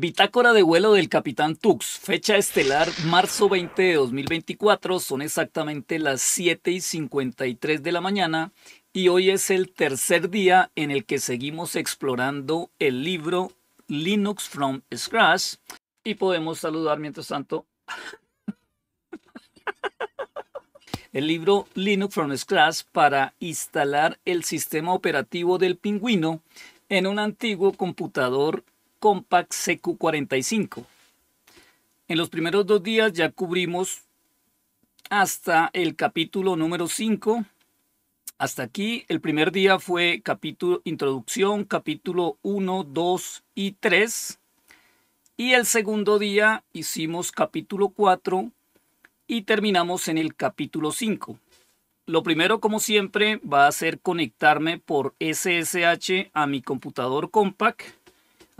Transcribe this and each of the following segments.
Bitácora de vuelo del Capitán Tux, fecha estelar marzo 20 de 2024, son exactamente las 7 y 53 de la mañana y hoy es el tercer día en el que seguimos explorando el libro Linux from Scratch y podemos saludar mientras tanto. el libro Linux from Scratch para instalar el sistema operativo del pingüino en un antiguo computador Compact CQ45. En los primeros dos días ya cubrimos hasta el capítulo número 5. Hasta aquí, el primer día fue capítulo introducción, capítulo 1, 2 y 3. Y el segundo día hicimos capítulo 4 y terminamos en el capítulo 5. Lo primero, como siempre, va a ser conectarme por SSH a mi computador Compact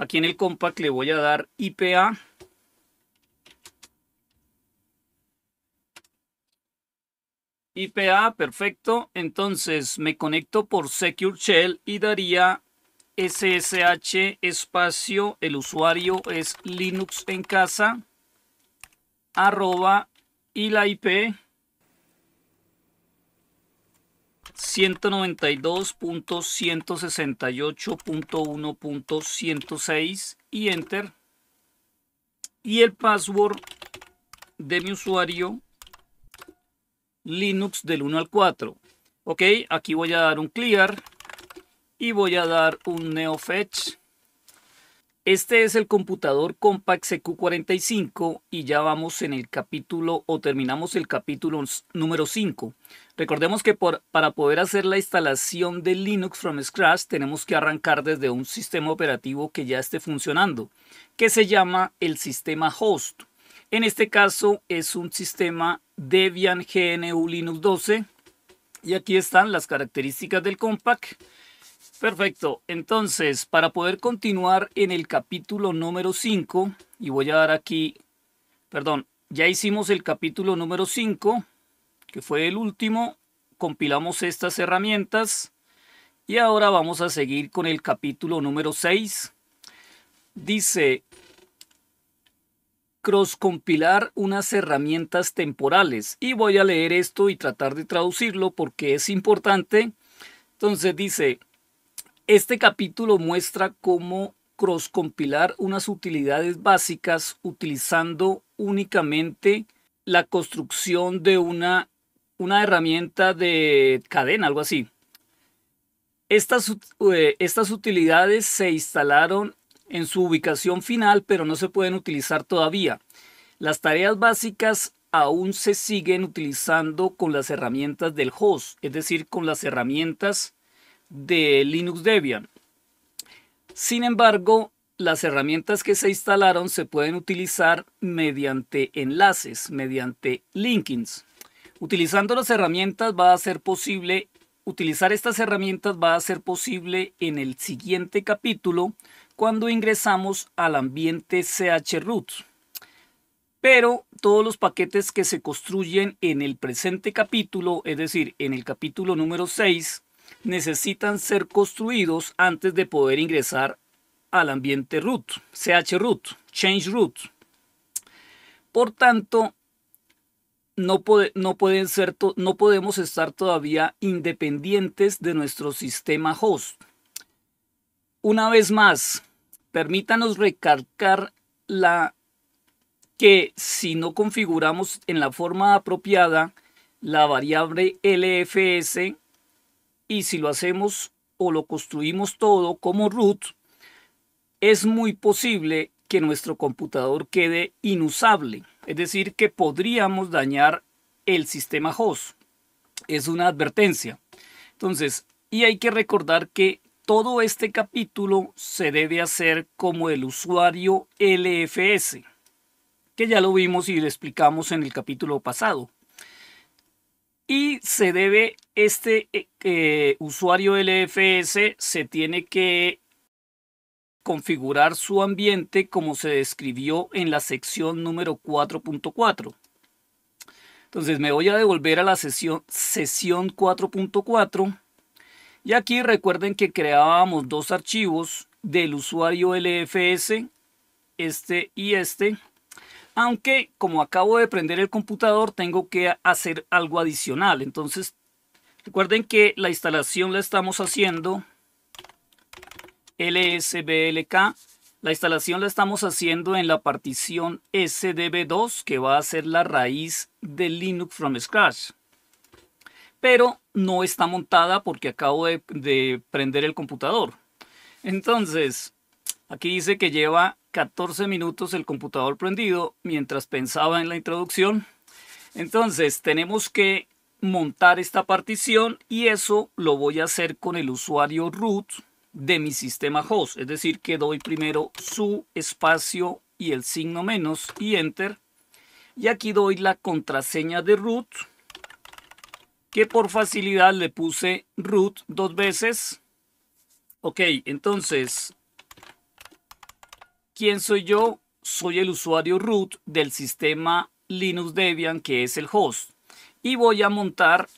Aquí en el compact le voy a dar IPA. IPA, perfecto. Entonces me conecto por Secure Shell y daría SSH espacio. El usuario es Linux en casa. Arroba y la IP 192.168.1.106 y enter. Y el password de mi usuario Linux del 1 al 4. Ok, aquí voy a dar un clear y voy a dar un neofetch. Este es el computador Compact CQ45 y ya vamos en el capítulo o terminamos el capítulo número 5. Recordemos que para poder hacer la instalación de Linux from scratch tenemos que arrancar desde un sistema operativo que ya esté funcionando, que se llama el sistema host. En este caso es un sistema Debian GNU Linux 12 y aquí están las características del Compact. Perfecto. Entonces, para poder continuar en el capítulo número 5, y voy a dar aquí, perdón, ya hicimos el capítulo número 5, que fue el último, compilamos estas herramientas y ahora vamos a seguir con el capítulo número 6. Dice, cross compilar unas herramientas temporales y voy a leer esto y tratar de traducirlo porque es importante. Entonces dice, este capítulo muestra cómo cross-compilar unas utilidades básicas utilizando únicamente la construcción de una, una herramienta de cadena, algo así. Estas, eh, estas utilidades se instalaron en su ubicación final, pero no se pueden utilizar todavía. Las tareas básicas aún se siguen utilizando con las herramientas del host, es decir, con las herramientas de Linux Debian. Sin embargo, las herramientas que se instalaron se pueden utilizar mediante enlaces, mediante linkings. Utilizando las herramientas va a ser posible, utilizar estas herramientas va a ser posible en el siguiente capítulo cuando ingresamos al ambiente chroot. Pero todos los paquetes que se construyen en el presente capítulo, es decir, en el capítulo número 6, necesitan ser construidos antes de poder ingresar al ambiente root, ch root, change root. Por tanto, no, no, pueden ser no podemos estar todavía independientes de nuestro sistema host. Una vez más, permítanos recalcar la, que si no configuramos en la forma apropiada la variable LFS y si lo hacemos o lo construimos todo como root, es muy posible que nuestro computador quede inusable, es decir, que podríamos dañar el sistema host. Es una advertencia. Entonces, y hay que recordar que todo este capítulo se debe hacer como el usuario LFS, que ya lo vimos y lo explicamos en el capítulo pasado y se debe, este eh, eh, usuario LFS se tiene que configurar su ambiente como se describió en la sección número 4.4. Entonces me voy a devolver a la sesión, sesión 4.4 y aquí recuerden que creábamos dos archivos del usuario LFS, este y este aunque como acabo de prender el computador tengo que hacer algo adicional. Entonces recuerden que la instalación la estamos haciendo LSBLK. La instalación la estamos haciendo en la partición SDB2 que va a ser la raíz de Linux from scratch. Pero no está montada porque acabo de, de prender el computador. Entonces, aquí dice que lleva 14 minutos el computador prendido mientras pensaba en la introducción. Entonces tenemos que montar esta partición y eso lo voy a hacer con el usuario root de mi sistema host. Es decir, que doy primero su espacio y el signo menos y enter. Y aquí doy la contraseña de root que por facilidad le puse root dos veces. Ok, entonces ¿Quién soy yo? Soy el usuario root del sistema Linux Debian, que es el host. Y voy a montar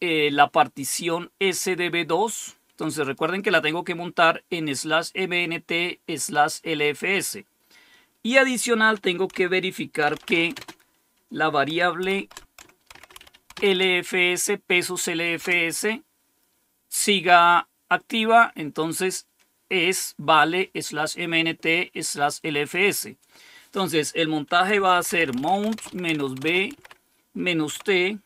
eh, la partición SDB2. Entonces recuerden que la tengo que montar en slash mnt slash lfs. Y adicional tengo que verificar que la variable lfs pesos lfs siga activa. Entonces es vale slash mnt slash lfs. Entonces, el montaje va a ser mount menos b menos t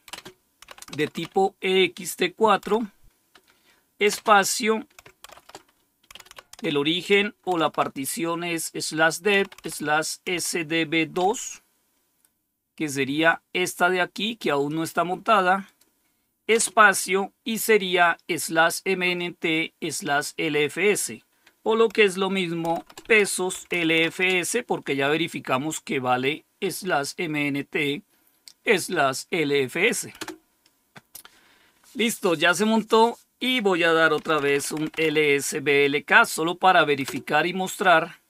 de tipo ext4 espacio el origen o la partición es slash dev slash sdb2 que sería esta de aquí que aún no está montada espacio y sería slash mnt slash lfs o lo que es lo mismo pesos LFS porque ya verificamos que vale slash MNT slash LFS. Listo, ya se montó y voy a dar otra vez un LSBLK solo para verificar y mostrar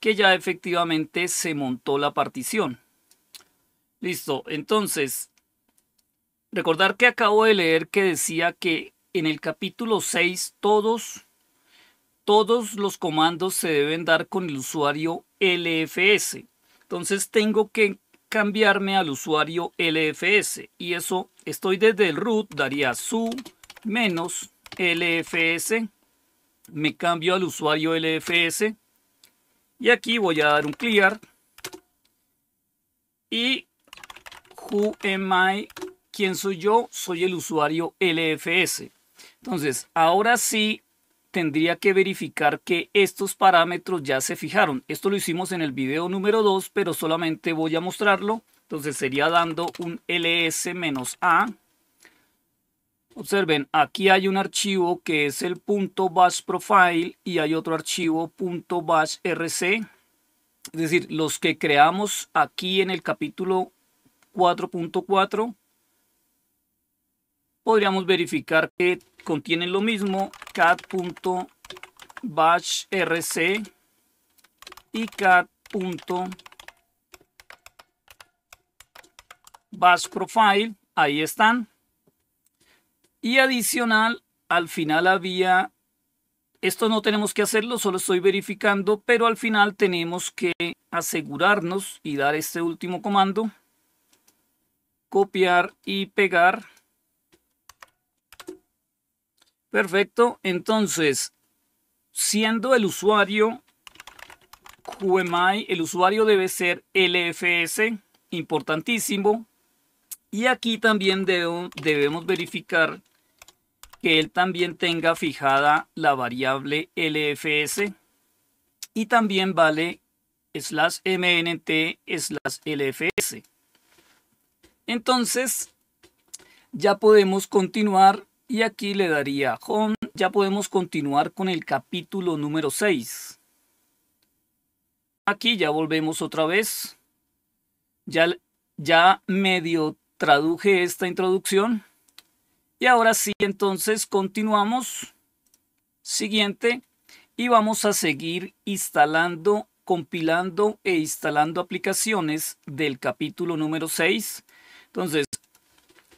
que ya efectivamente se montó la partición. Listo, entonces, recordar que acabo de leer que decía que en el capítulo 6 todos todos los comandos se deben dar con el usuario LFS. Entonces tengo que cambiarme al usuario LFS. Y eso, estoy desde el root, daría su menos LFS. Me cambio al usuario LFS. Y aquí voy a dar un clear. Y who am I? ¿Quién soy yo? Soy el usuario LFS. Entonces, ahora sí tendría que verificar que estos parámetros ya se fijaron. Esto lo hicimos en el video número 2, pero solamente voy a mostrarlo. Entonces sería dando un ls-a. Observen, aquí hay un archivo que es el .bash profile y hay otro archivo .bash rc. Es decir, los que creamos aquí en el capítulo 4.4 podríamos verificar que contienen lo mismo cat.bashrc y cat.bashprofile. Ahí están. Y adicional, al final había... Esto no tenemos que hacerlo, solo estoy verificando, pero al final tenemos que asegurarnos y dar este último comando. Copiar y pegar Perfecto. Entonces, siendo el usuario QMI, el usuario debe ser LFS, importantísimo. Y aquí también debemos verificar que él también tenga fijada la variable LFS y también vale slash mnt slash lfs. Entonces, ya podemos continuar y aquí le daría home. Ya podemos continuar con el capítulo número 6. Aquí ya volvemos otra vez. Ya, ya medio traduje esta introducción. Y ahora sí, entonces continuamos. Siguiente. Y vamos a seguir instalando, compilando e instalando aplicaciones del capítulo número 6. Entonces,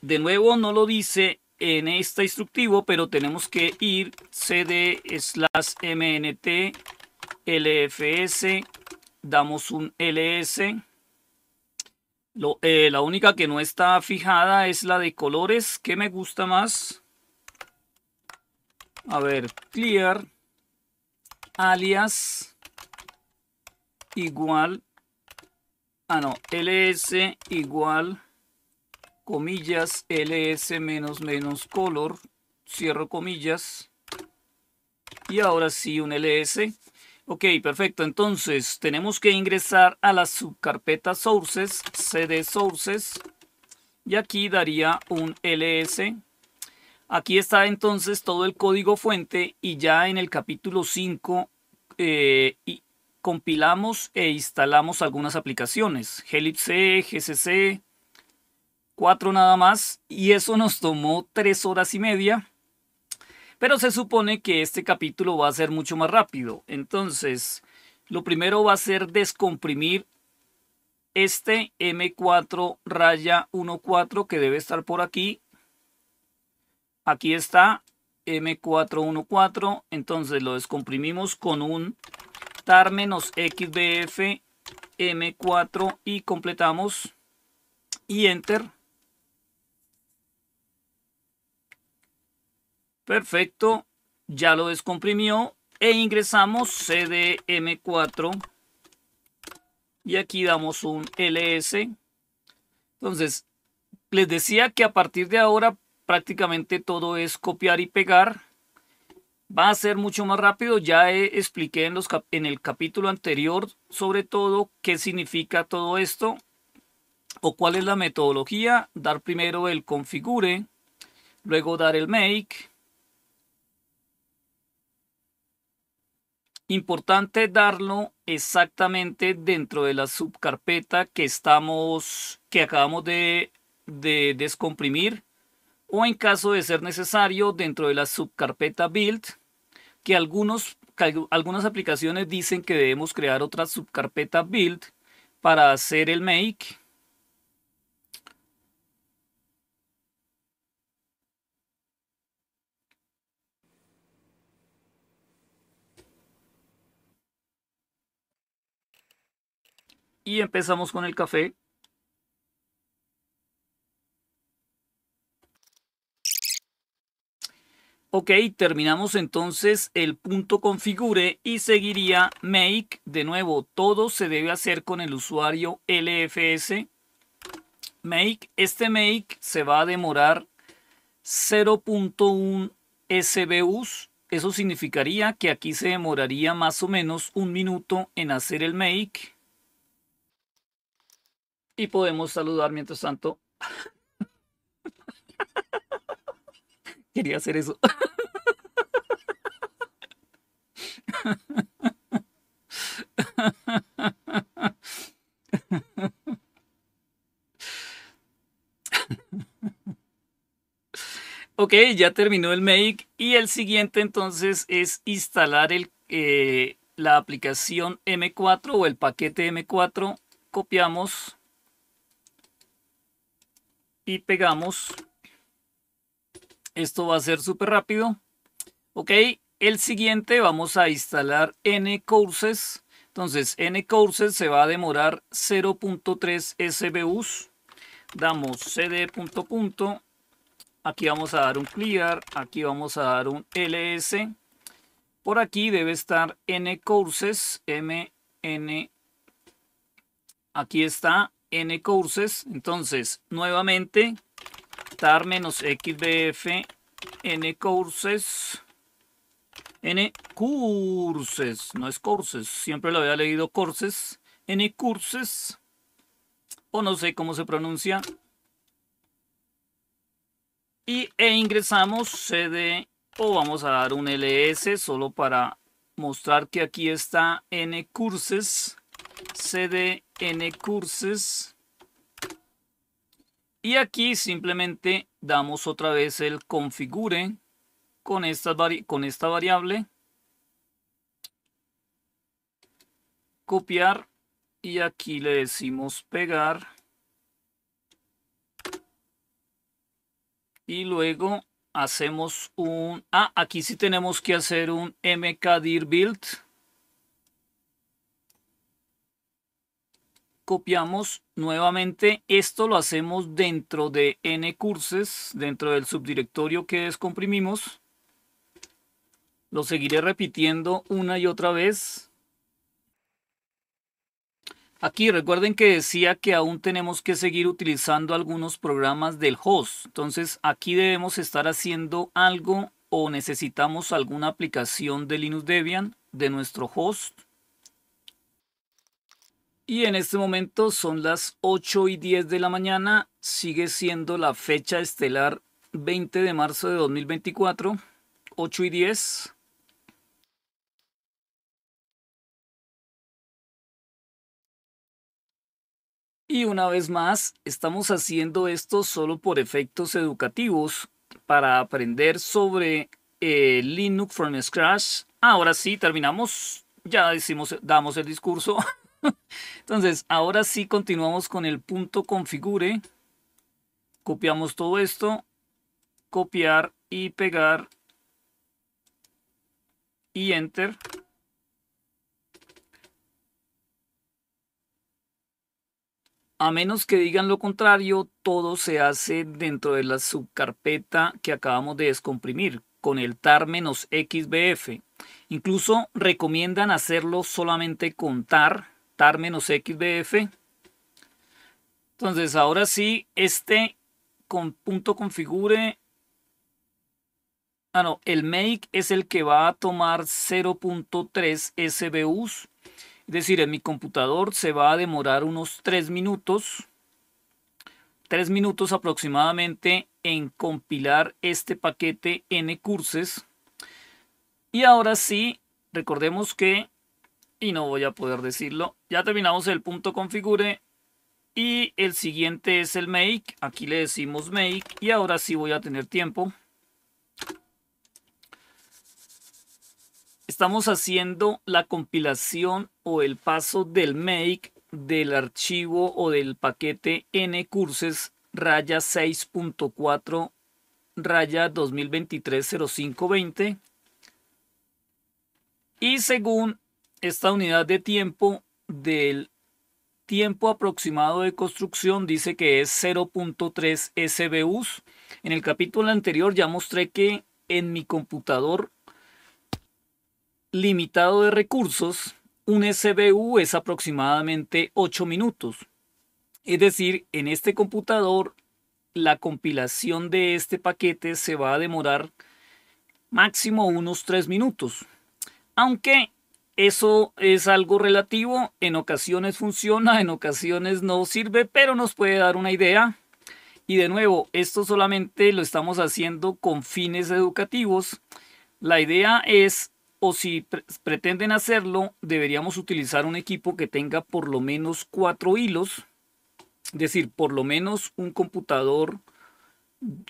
de nuevo no lo dice en este instructivo, pero tenemos que ir cd slash mnt lfs, damos un ls. Eh, la única que no está fijada es la de colores, que me gusta más. A ver, clear, alias, igual, ah no, ls igual comillas, ls menos menos color, cierro comillas, y ahora sí un ls. Ok, perfecto. Entonces tenemos que ingresar a la subcarpeta sources, cd sources, y aquí daría un ls. Aquí está entonces todo el código fuente y ya en el capítulo 5 eh, compilamos e instalamos algunas aplicaciones, Helipse, GCC, cuatro nada más, y eso nos tomó tres horas y media. Pero se supone que este capítulo va a ser mucho más rápido. Entonces, lo primero va a ser descomprimir este M4 raya 14 que debe estar por aquí. Aquí está M414. Entonces lo descomprimimos con un tar-xbf M4 y completamos y enter. Perfecto. Ya lo descomprimió e ingresamos CDM4 y aquí damos un LS. Entonces, les decía que a partir de ahora prácticamente todo es copiar y pegar. Va a ser mucho más rápido. Ya expliqué en, los, en el capítulo anterior sobre todo qué significa todo esto o cuál es la metodología. Dar primero el configure, luego dar el make Importante darlo exactamente dentro de la subcarpeta que estamos, que acabamos de, descomprimir o en caso de ser necesario dentro de la subcarpeta build que algunos, que algunas aplicaciones dicen que debemos crear otra subcarpeta build para hacer el make Y empezamos con el café. Ok, terminamos entonces el punto configure y seguiría make. De nuevo, todo se debe hacer con el usuario LFS. Make, este make se va a demorar 0.1 SBUs. Eso significaría que aquí se demoraría más o menos un minuto en hacer el make. Y podemos saludar mientras tanto. Quería hacer eso. ok, ya terminó el make y el siguiente entonces es instalar el, eh, la aplicación M4 o el paquete M4. Copiamos y pegamos. Esto va a ser súper rápido. Ok, el siguiente vamos a instalar N courses. Entonces, N courses se va a demorar 0.3 SBUs. Damos CD punto punto. Aquí vamos a dar un clear. Aquí vamos a dar un LS. Por aquí debe estar N courses. n Aquí está n courses. Entonces, nuevamente, tar xbf n courses. n courses, no es courses, siempre lo había leído courses. n courses, o no sé cómo se pronuncia. Y e ingresamos cd o vamos a dar un ls solo para mostrar que aquí está n curses cd n curses. Y aquí simplemente damos otra vez el configure con esta, con esta variable. Copiar. Y aquí le decimos pegar. Y luego hacemos un... Ah, aquí sí tenemos que hacer un mkdir build. copiamos nuevamente. Esto lo hacemos dentro de n curses dentro del subdirectorio que descomprimimos. Lo seguiré repitiendo una y otra vez. Aquí recuerden que decía que aún tenemos que seguir utilizando algunos programas del host. Entonces aquí debemos estar haciendo algo o necesitamos alguna aplicación de Linux Debian de nuestro host y en este momento son las 8 y 10 de la mañana, sigue siendo la fecha estelar 20 de marzo de 2024, 8 y 10. Y una vez más, estamos haciendo esto solo por efectos educativos para aprender sobre eh, Linux from Scratch. Ahora sí, terminamos. Ya decimos, damos el discurso. Entonces, ahora sí continuamos con el punto configure. Copiamos todo esto, copiar y pegar y enter. A menos que digan lo contrario, todo se hace dentro de la subcarpeta que acabamos de descomprimir con el tar-xbf. Incluso recomiendan hacerlo solamente con tar tar menos xbf. Entonces ahora sí, este con punto configure. Ah, no, el make es el que va a tomar 0.3 SBUs. Es decir, en mi computador se va a demorar unos 3 minutos. 3 minutos aproximadamente en compilar este paquete n curses. Y ahora sí, recordemos que y no voy a poder decirlo. Ya terminamos el punto configure y el siguiente es el make. Aquí le decimos make y ahora sí voy a tener tiempo. Estamos haciendo la compilación o el paso del make del archivo o del paquete ncurses raya 6.4 raya 2023 0520 y según esta unidad de tiempo del tiempo aproximado de construcción dice que es 0.3 SBUs. En el capítulo anterior ya mostré que en mi computador limitado de recursos, un SBU es aproximadamente 8 minutos. Es decir, en este computador la compilación de este paquete se va a demorar máximo unos 3 minutos. Aunque eso es algo relativo, en ocasiones funciona, en ocasiones no sirve, pero nos puede dar una idea. Y de nuevo, esto solamente lo estamos haciendo con fines educativos. La idea es, o si pretenden hacerlo, deberíamos utilizar un equipo que tenga por lo menos cuatro hilos, es decir, por lo menos un computador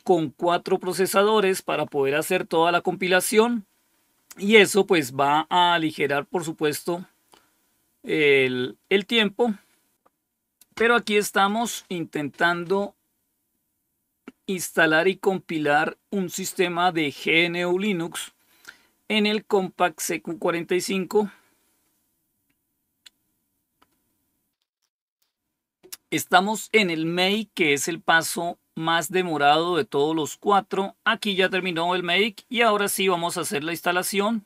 con cuatro procesadores para poder hacer toda la compilación y eso pues va a aligerar, por supuesto, el, el tiempo. Pero aquí estamos intentando instalar y compilar un sistema de GNU Linux en el Compact CQ45. Estamos en el MEI, que es el paso más demorado de todos los cuatro. Aquí ya terminó el make y ahora sí vamos a hacer la instalación.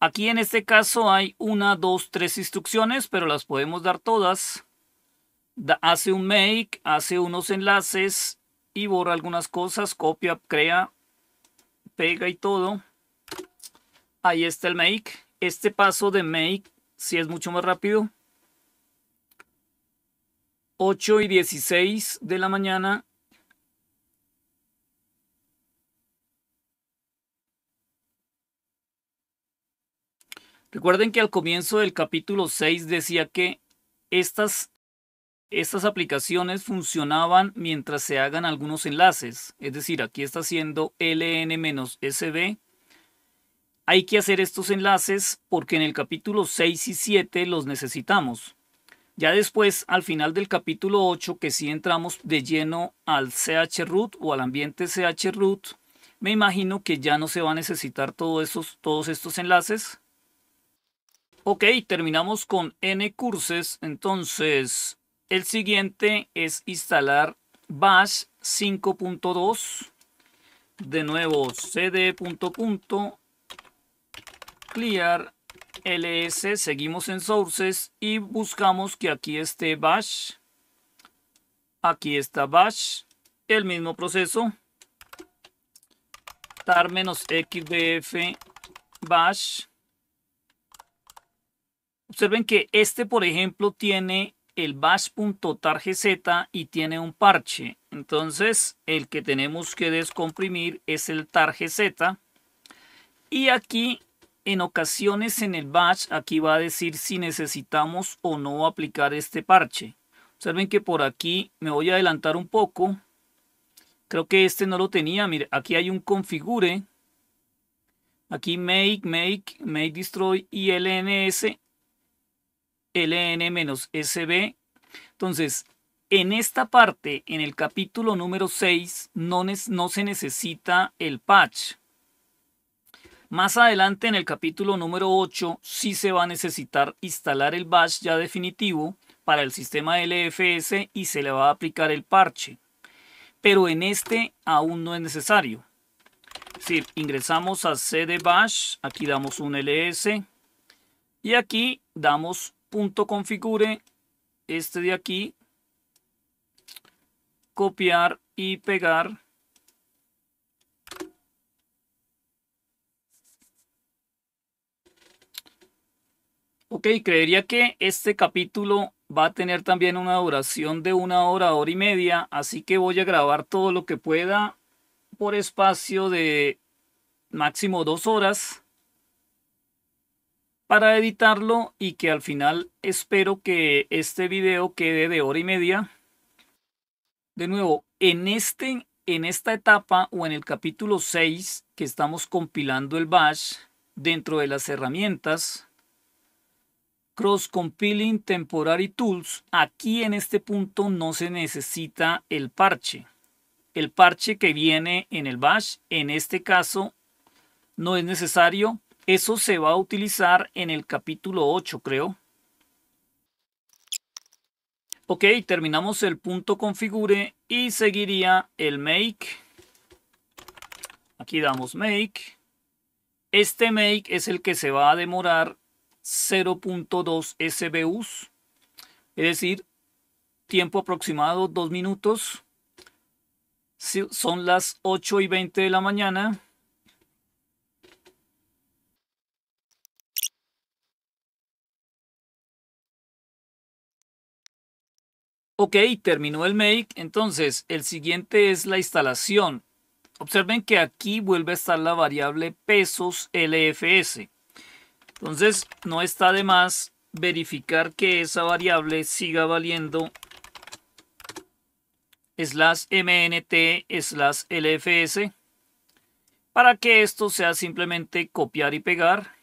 Aquí en este caso hay una, dos, tres instrucciones, pero las podemos dar todas. hace un make, hace unos enlaces y borra algunas cosas, copia, crea, pega y todo. Ahí está el make. Este paso de make si es mucho más rápido. 8 y 16 de la mañana Recuerden que al comienzo del capítulo 6 decía que estas, estas aplicaciones funcionaban mientras se hagan algunos enlaces. Es decir, aquí está haciendo ln-sb. Hay que hacer estos enlaces porque en el capítulo 6 y 7 los necesitamos. Ya después, al final del capítulo 8, que si entramos de lleno al chroot o al ambiente chroot, me imagino que ya no se va a necesitar todos estos enlaces Ok, terminamos con N curses. Entonces, el siguiente es instalar bash 5.2. De nuevo, cd. Punto punto, clear ls. Seguimos en sources y buscamos que aquí esté bash. Aquí está bash. El mismo proceso. tar xbf bash Observen que este, por ejemplo, tiene el bash.targz y tiene un parche. Entonces, el que tenemos que descomprimir es el targz. Y aquí, en ocasiones en el bash, aquí va a decir si necesitamos o no aplicar este parche. Observen que por aquí me voy a adelantar un poco. Creo que este no lo tenía. Mire, aquí hay un configure. Aquí make, make, make destroy y lns ln-sb. Entonces, en esta parte, en el capítulo número 6, no, no se necesita el patch. Más adelante en el capítulo número 8 sí se va a necesitar instalar el Bash ya definitivo para el sistema LFS y se le va a aplicar el parche. Pero en este aún no es necesario. Si ingresamos a cd bash, aquí damos un ls y aquí damos punto configure este de aquí, copiar y pegar. Ok, creería que este capítulo va a tener también una duración de una hora, hora y media, así que voy a grabar todo lo que pueda por espacio de máximo dos horas para editarlo y que al final espero que este video quede de hora y media. De nuevo, en, este, en esta etapa o en el capítulo 6 que estamos compilando el bash dentro de las herramientas Cross Compiling Temporary Tools, aquí en este punto no se necesita el parche. El parche que viene en el bash, en este caso, no es necesario eso se va a utilizar en el capítulo 8, creo. Ok, terminamos el punto configure y seguiría el make. Aquí damos make. Este make es el que se va a demorar 0.2 SBUs, es decir, tiempo aproximado 2 minutos. Son las 8 y 20 de la mañana. Ok, terminó el make. Entonces, el siguiente es la instalación. Observen que aquí vuelve a estar la variable pesos LFS. Entonces, no está de más verificar que esa variable siga valiendo slash mnt slash lfs para que esto sea simplemente copiar y pegar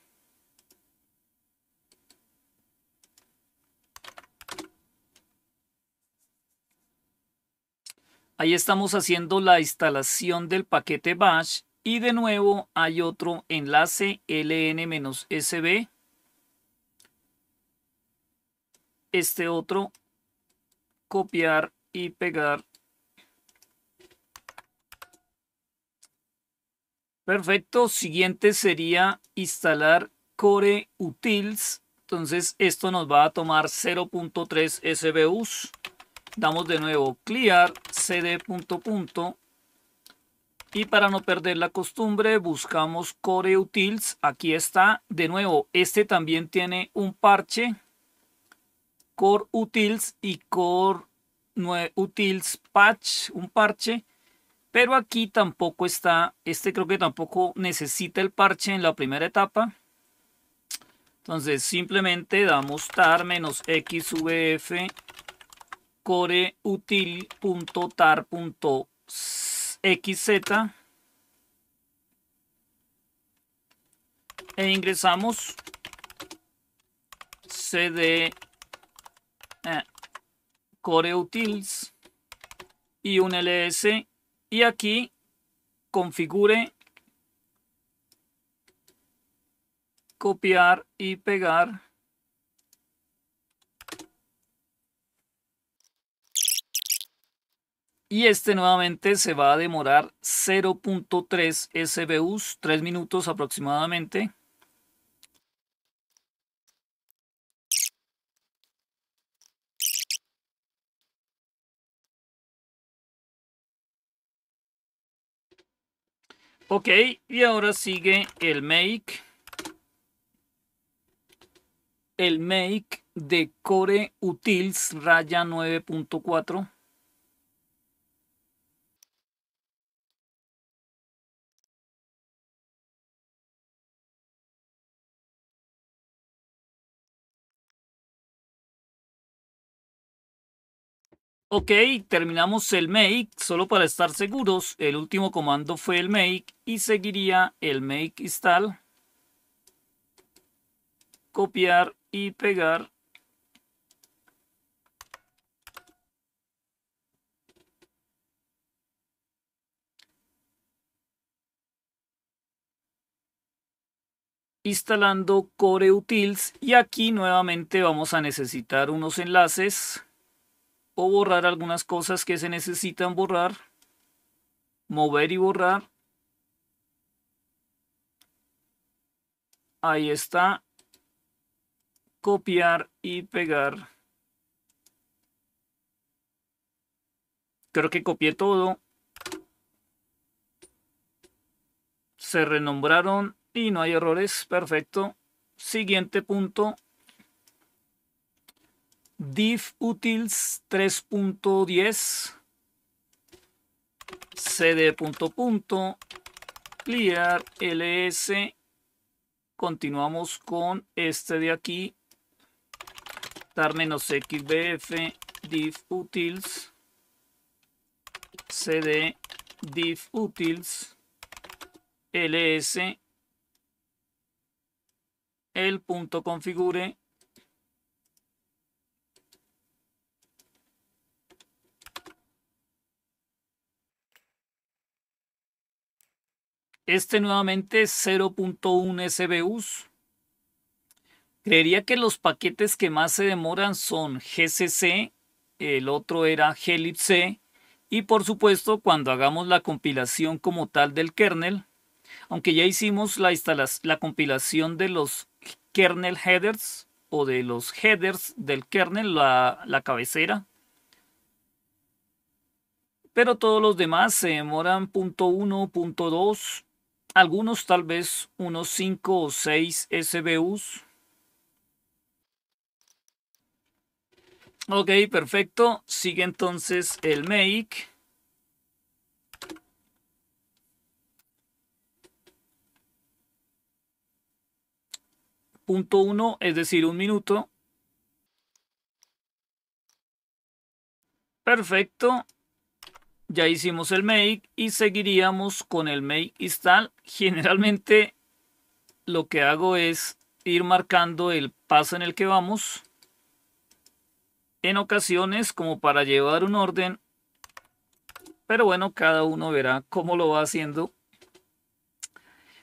Ahí estamos haciendo la instalación del paquete bash y de nuevo hay otro enlace ln-sb. Este otro, copiar y pegar. Perfecto, siguiente sería instalar core utils. Entonces esto nos va a tomar 0.3 SBUs damos de nuevo clear cd punto punto y para no perder la costumbre buscamos core utils aquí está de nuevo este también tiene un parche core utils y core utils patch un parche pero aquí tampoco está este creo que tampoco necesita el parche en la primera etapa entonces simplemente damos tar-xvf coreutil.tar.xz e ingresamos cd eh, coreutils y un ls y aquí configure copiar y pegar Y este nuevamente se va a demorar 0.3 SBUs, 3 minutos aproximadamente. Ok, y ahora sigue el make. El make de Core Utils raya 9.4. Ok, terminamos el make, solo para estar seguros, el último comando fue el make y seguiría el make install, copiar y pegar. instalando Core Utils y aquí nuevamente vamos a necesitar unos enlaces o borrar algunas cosas que se necesitan borrar, mover y borrar. Ahí está. Copiar y pegar. Creo que copié todo. Se renombraron y no hay errores. Perfecto. Siguiente punto div utils 3.10 cd punto punto clear ls continuamos con este de aquí tar menos xbf div utils cd div utils ls el punto configure Este nuevamente 0.1 SBUs. Creería que los paquetes que más se demoran son GCC, el otro era helipc y por supuesto cuando hagamos la compilación como tal del kernel, aunque ya hicimos la, la compilación de los kernel headers o de los headers del kernel, la, la cabecera, pero todos los demás se demoran punto algunos tal vez unos 5 o 6 SBUs. Ok, perfecto. Sigue entonces el make. Punto uno, es decir, un minuto. Perfecto ya hicimos el make y seguiríamos con el make install. Generalmente lo que hago es ir marcando el paso en el que vamos. En ocasiones como para llevar un orden. Pero bueno, cada uno verá cómo lo va haciendo.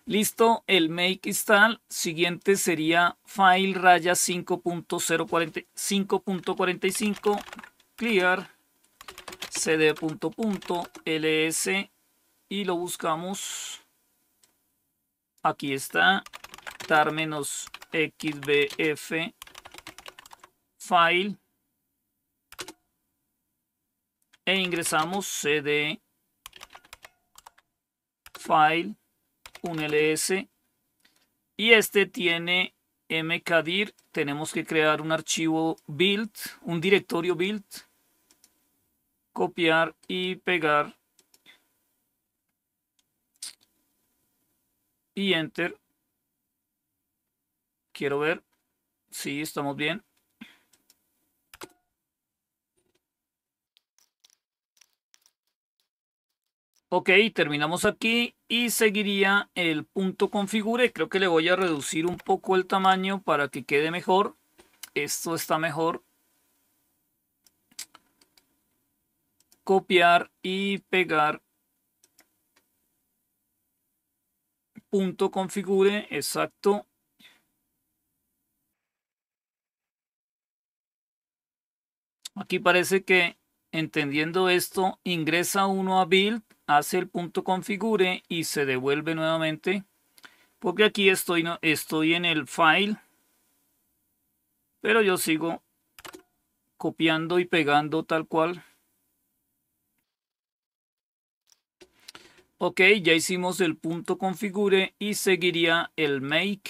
Listo, el make install. Siguiente sería file raya 5.045 clear cd punto ls y lo buscamos aquí está tar menos xbf file e ingresamos cd file un ls y este tiene mkdir tenemos que crear un archivo build un directorio build copiar y pegar y enter quiero ver si estamos bien Ok, terminamos aquí y seguiría el punto configure. Creo que le voy a reducir un poco el tamaño para que quede mejor. Esto está mejor. copiar y pegar punto configure exacto aquí parece que entendiendo esto ingresa uno a build hace el punto configure y se devuelve nuevamente porque aquí estoy, estoy en el file pero yo sigo copiando y pegando tal cual Ok, ya hicimos el punto configure y seguiría el make,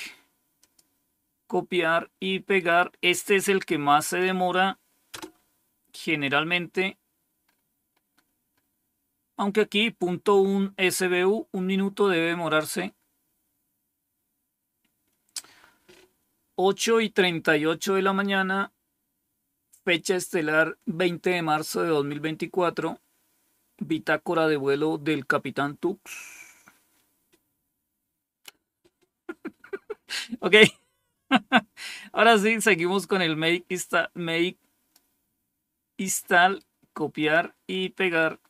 copiar y pegar. Este es el que más se demora generalmente. Aunque aquí punto un SBU, un minuto debe demorarse. 8 y 38 de la mañana, fecha estelar 20 de marzo de 2024. Bitácora de vuelo del Capitán Tux. ok. Ahora sí, seguimos con el make, install, make, install, copiar y pegar.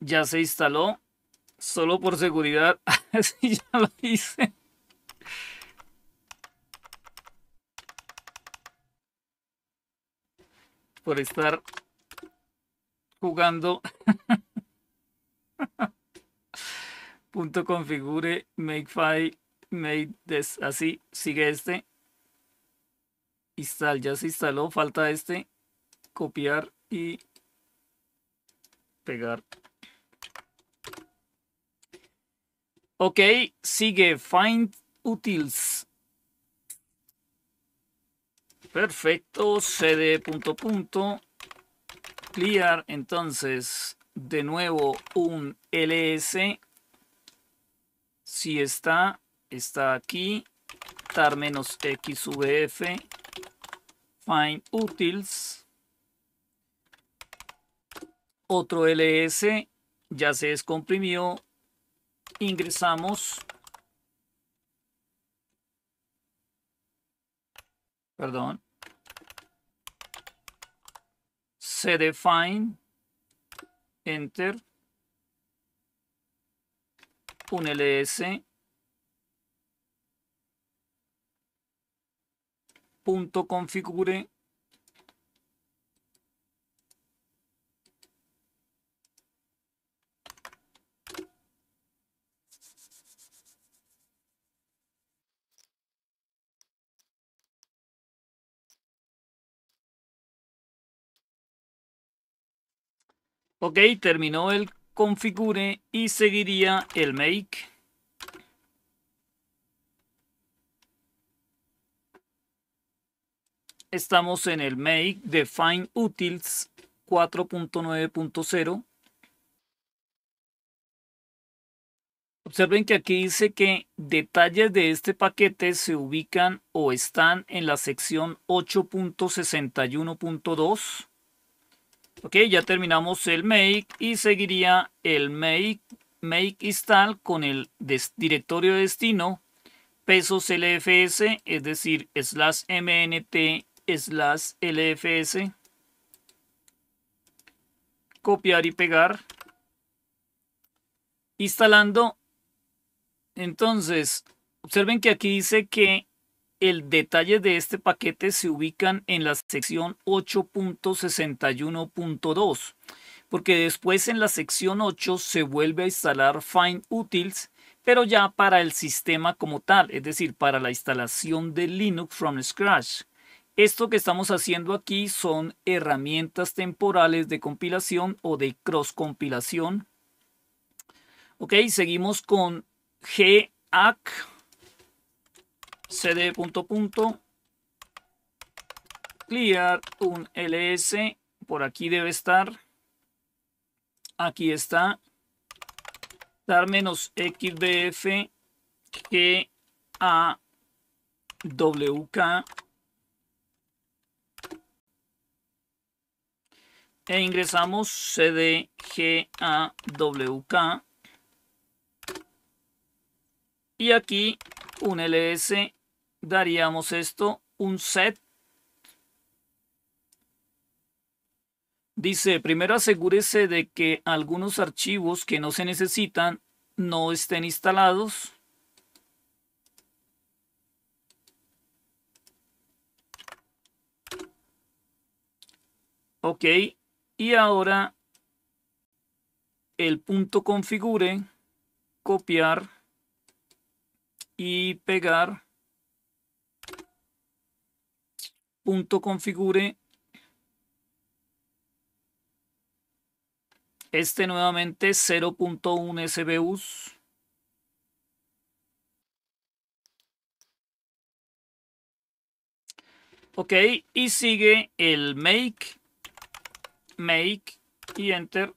Ya se instaló. Solo por seguridad. Así ya lo hice. Por estar jugando. Punto configure, make file, make this. Así, sigue este. Install, ya se instaló. Falta este. Copiar y pegar Ok, sigue Find Utils. Perfecto, cd punto punto. Clear, entonces, de nuevo un ls. Si está, está aquí. Tar menos xvf. Find Utils. Otro ls. Ya se descomprimió ingresamos. Perdón. define, enter, un ls, punto configure, Ok, terminó el configure y seguiría el make. Estamos en el make define Utils 4.9.0. Observen que aquí dice que detalles de este paquete se ubican o están en la sección 8.61.2 Ok, ya terminamos el make y seguiría el make, make install con el directorio de destino pesos lfs, es decir, slash mnt slash lfs. Copiar y pegar. Instalando. Entonces, observen que aquí dice que el detalle de este paquete se ubican en la sección 8.61.2, porque después en la sección 8 se vuelve a instalar Find Utils, pero ya para el sistema como tal, es decir, para la instalación de Linux from scratch. Esto que estamos haciendo aquí son herramientas temporales de compilación o de cross compilación. Ok, seguimos con GAC cd punto punto clear un ls por aquí debe estar aquí está dar menos xbf que a wk e ingresamos cd a wk y aquí un ls daríamos esto un set. Dice, primero asegúrese de que algunos archivos que no se necesitan no estén instalados. Ok, y ahora el punto configure, copiar y pegar. configure este nuevamente 0.1 SBUs. Ok, y sigue el make, make y enter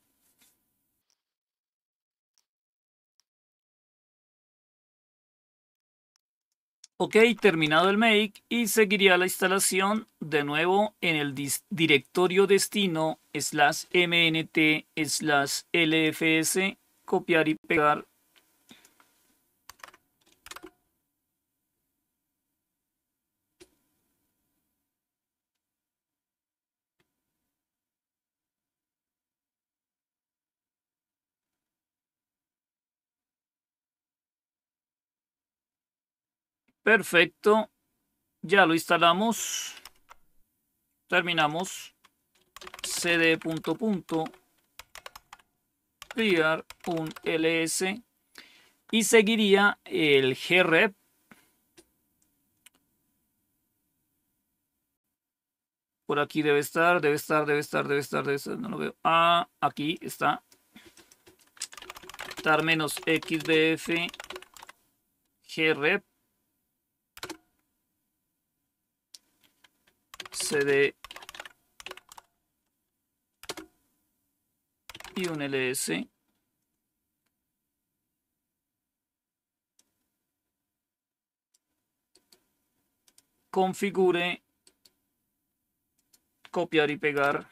Ok, terminado el make y seguiría la instalación de nuevo en el directorio destino slash mnt slash lfs, copiar y pegar Perfecto. Ya lo instalamos. Terminamos. cd punto punto un ls y seguiría el grep por aquí debe estar debe estar debe estar debe estar debe no lo veo ah aquí está tar menos xbf grep cd y un LS. Configure, copiar y pegar.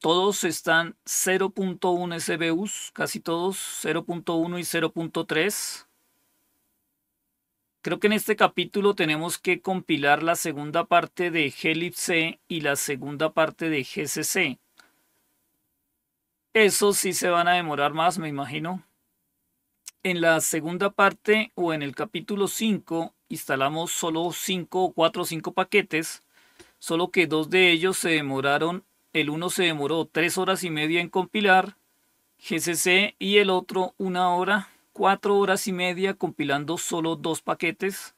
Todos están 0.1 SBUs, casi todos 0.1 y 0.3. Creo que en este capítulo tenemos que compilar la segunda parte de GLIB-C y la segunda parte de GCC. Eso sí se van a demorar más, me imagino. En la segunda parte o en el capítulo 5 instalamos solo 5 o 4 o 5 paquetes, solo que dos de ellos se demoraron, el uno se demoró 3 horas y media en compilar GCC y el otro una hora cuatro horas y media compilando solo dos paquetes.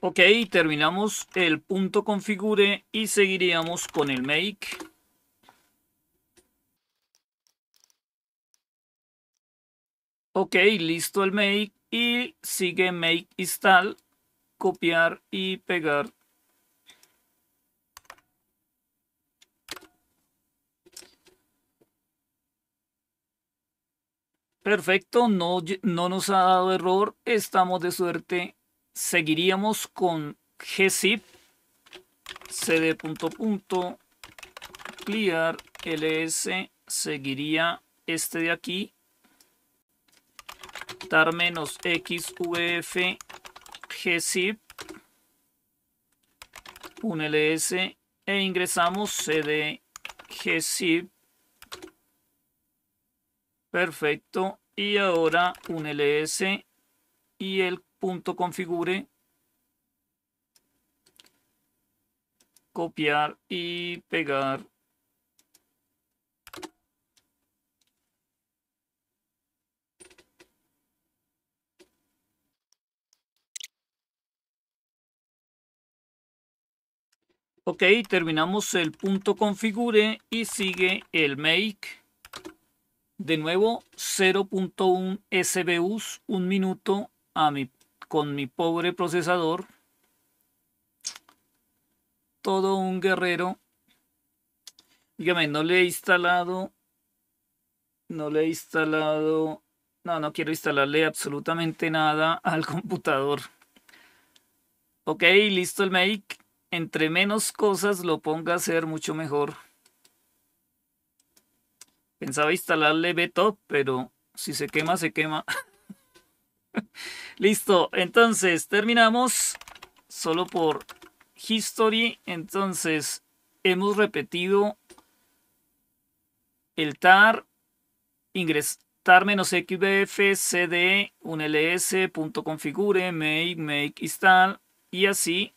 Ok, terminamos el punto configure y seguiríamos con el make. Ok, listo el make y sigue make install, copiar y pegar Perfecto, no, no nos ha dado error, estamos de suerte. Seguiríamos con gzip cd punto punto clear ls seguiría este de aquí dar menos xvf gzip un ls e ingresamos cd gzip Perfecto. Y ahora un ls y el punto configure. Copiar y pegar. Ok, terminamos el punto configure y sigue el make. De nuevo, 0.1 SBUs, un minuto a con mi pobre procesador. Todo un guerrero. Dígame, no le he instalado. No le he instalado. No, no quiero instalarle absolutamente nada al computador. Ok, listo el make. Entre menos cosas lo ponga a hacer mucho mejor. Pensaba instalarle btop, pero si se quema, se quema. Listo, entonces terminamos solo por History. Entonces hemos repetido el tar, ingresar menos xbf, cd, ls punto configure, make, make install y así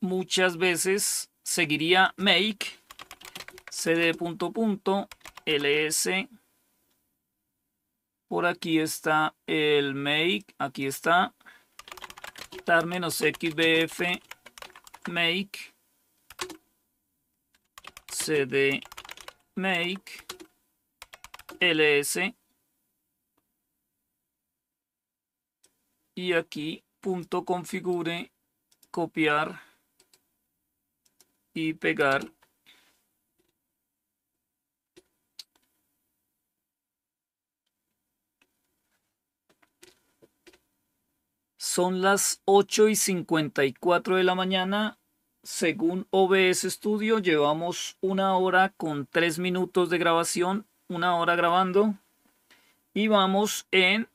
muchas veces seguiría make cd punto punto ls por aquí está el make aquí está tar xbf make cd make ls y aquí punto configure copiar y pegar Son las 8 y 54 de la mañana. Según OBS Studio, llevamos una hora con tres minutos de grabación, una hora grabando. Y vamos en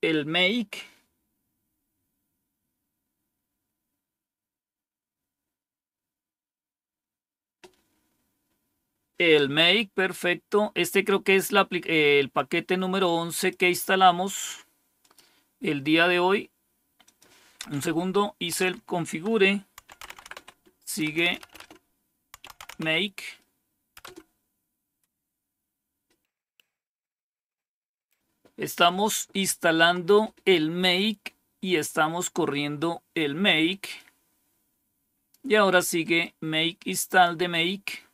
el make. El make, perfecto. Este creo que es eh, el paquete número 11 que instalamos el día de hoy, un segundo, hice el configure, sigue make, estamos instalando el make y estamos corriendo el make y ahora sigue make install de make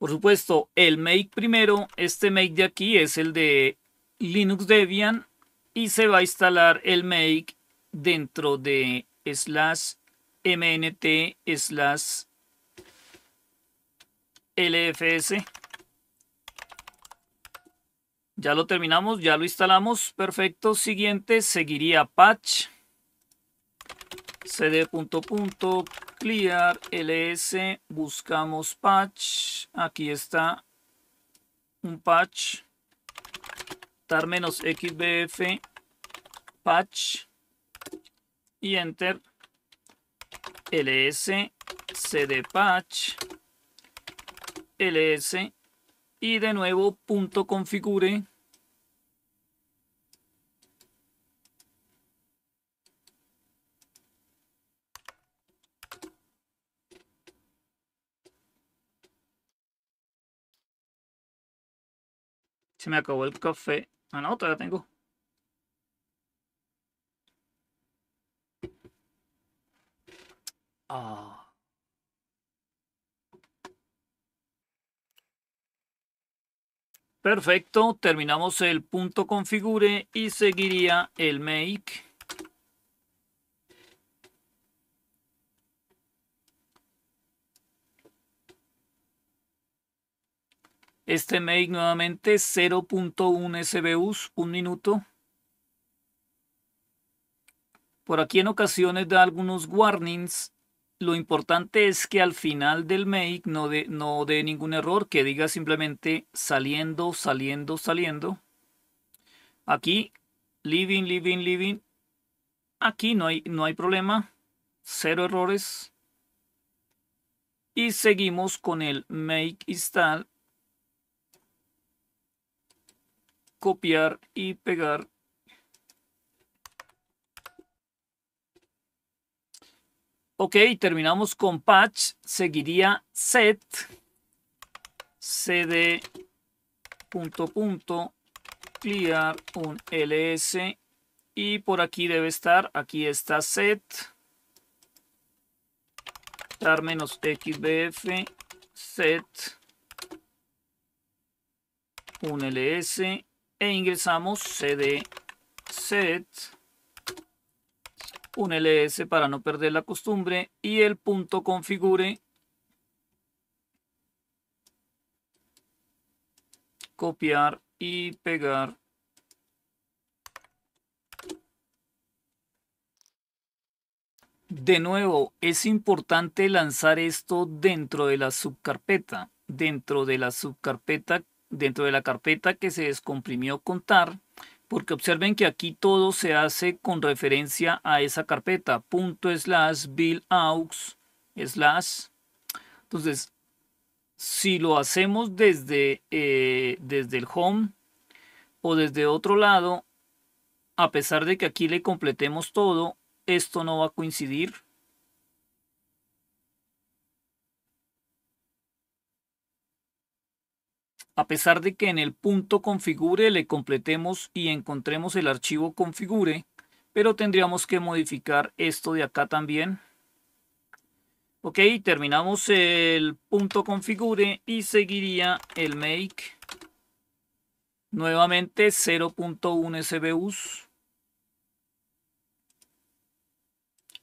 Por supuesto, el make primero, este make de aquí es el de Linux Debian y se va a instalar el make dentro de slash mnt slash lfs. Ya lo terminamos, ya lo instalamos. Perfecto. Siguiente, seguiría patch cd. Punto punto clear ls, buscamos patch, aquí está un patch, tar xbf, patch, y enter, ls, cd patch, ls, y de nuevo punto configure, Se me acabó el café. Ah, no, todavía tengo. Ah. Perfecto, terminamos el punto configure y seguiría el make. Este make nuevamente 0.1 SBUs, un minuto. Por aquí en ocasiones da algunos warnings. Lo importante es que al final del make no dé de, no ningún error, que diga simplemente saliendo, saliendo, saliendo. Aquí, living, living, living. Aquí no hay, no hay problema. Cero errores. Y seguimos con el make install copiar y pegar. Ok, terminamos con patch. Seguiría set cd punto punto clear un ls y por aquí debe estar. Aquí está set dar menos xbf set un ls e ingresamos cd set un ls para no perder la costumbre y el punto configure copiar y pegar De nuevo, es importante lanzar esto dentro de la subcarpeta. Dentro de la subcarpeta dentro de la carpeta que se descomprimió contar, porque observen que aquí todo se hace con referencia a esa carpeta, punto slash bill aux slash. Entonces, si lo hacemos desde, eh, desde el home o desde otro lado, a pesar de que aquí le completemos todo, esto no va a coincidir a pesar de que en el punto configure le completemos y encontremos el archivo configure, pero tendríamos que modificar esto de acá también. Ok, terminamos el punto configure y seguiría el make. Nuevamente 0.1 SBUs.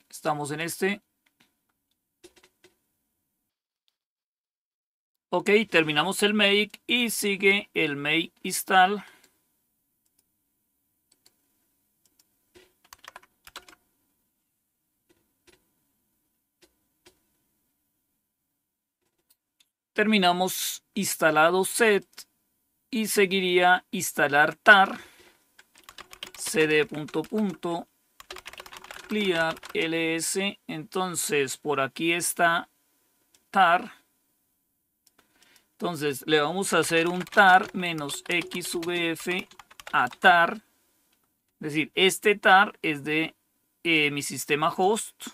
Estamos en este. Ok, terminamos el make y sigue el make install. Terminamos instalado set y seguiría instalar tar cd punto clear ls entonces por aquí está tar entonces le vamos a hacer un tar menos x a tar. Es decir, este tar es de eh, mi sistema host.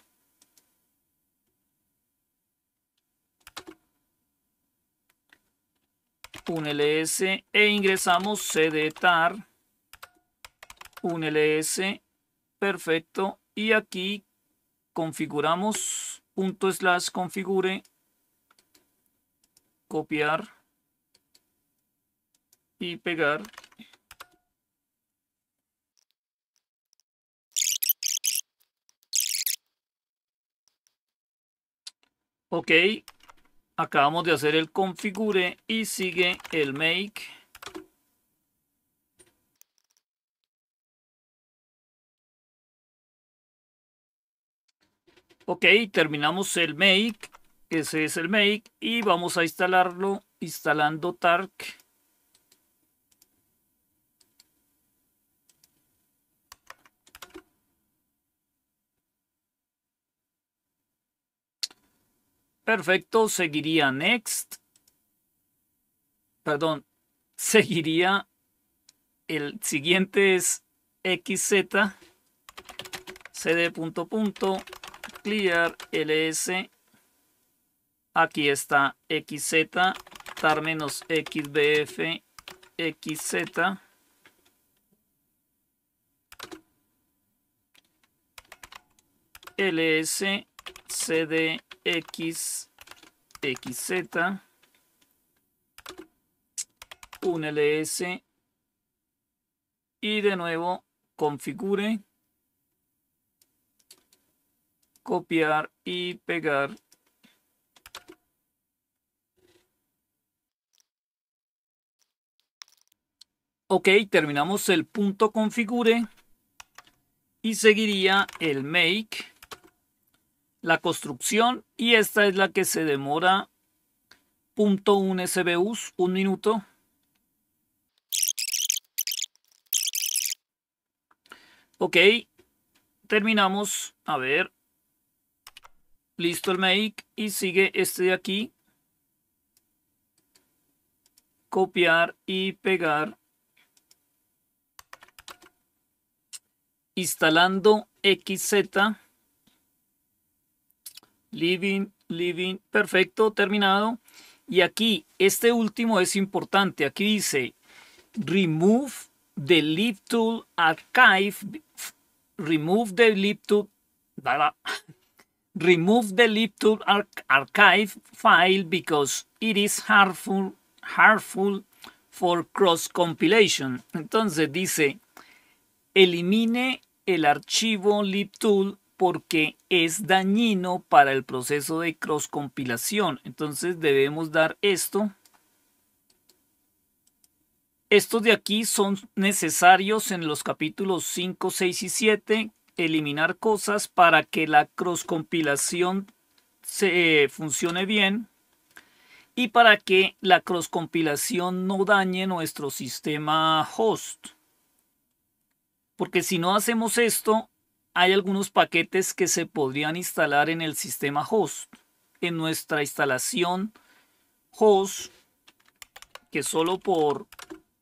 un ls e ingresamos cd tar un ls perfecto y aquí configuramos punto configure copiar y pegar ok acabamos de hacer el configure y sigue el make ok terminamos el make ese es el make y vamos a instalarlo instalando Tark. Perfecto, seguiría next. Perdón, seguiría el siguiente es XZ cd punto punto clear ls Aquí está XZ, dar menos XBF, XZ. LS, CD, X, XZ. Un LS. Y de nuevo, configure. Copiar y pegar Ok, terminamos el punto configure y seguiría el make, la construcción y esta es la que se demora punto .1 SBUs, un minuto. Ok, terminamos, a ver, listo el make y sigue este de aquí, copiar y pegar instalando XZ. Living, living, perfecto, terminado. Y aquí, este último es importante. Aquí dice, remove the libtool archive. Remove the libtool. Remove the libtool archive file because it is harmful, harmful for cross compilation. Entonces dice, Elimine el archivo libtool porque es dañino para el proceso de cross compilación. Entonces debemos dar esto. Estos de aquí son necesarios en los capítulos 5, 6 y 7. Eliminar cosas para que la cross compilación se, eh, funcione bien y para que la cross compilación no dañe nuestro sistema host. Porque si no hacemos esto, hay algunos paquetes que se podrían instalar en el sistema host. En nuestra instalación host, que solo por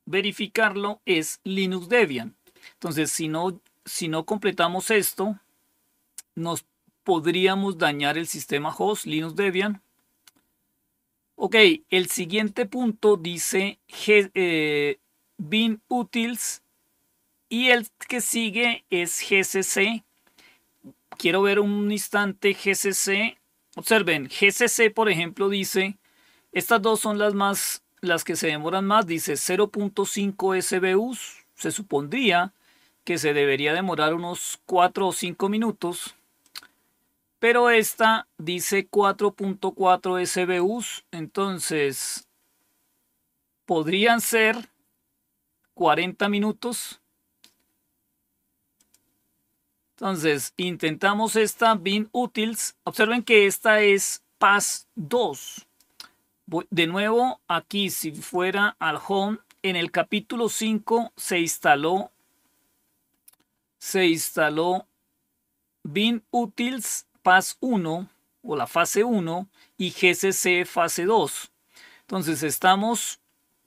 verificarlo es Linux Debian. Entonces, si no, si no completamos esto, nos podríamos dañar el sistema host Linux Debian. Ok, el siguiente punto dice eh, y el que sigue es GCC. Quiero ver un instante GCC. Observen, GCC por ejemplo dice, estas dos son las más las que se demoran más, dice 0.5 SBUs, se supondría que se debería demorar unos 4 o 5 minutos, pero esta dice 4.4 SBUs, entonces podrían ser 40 minutos entonces, intentamos esta bin utils. Observen que esta es PAS 2. de nuevo, aquí si fuera al home, en el capítulo 5 se instaló, se instaló bin utils PAS 1 o la fase 1 y GCC fase 2. Entonces, estamos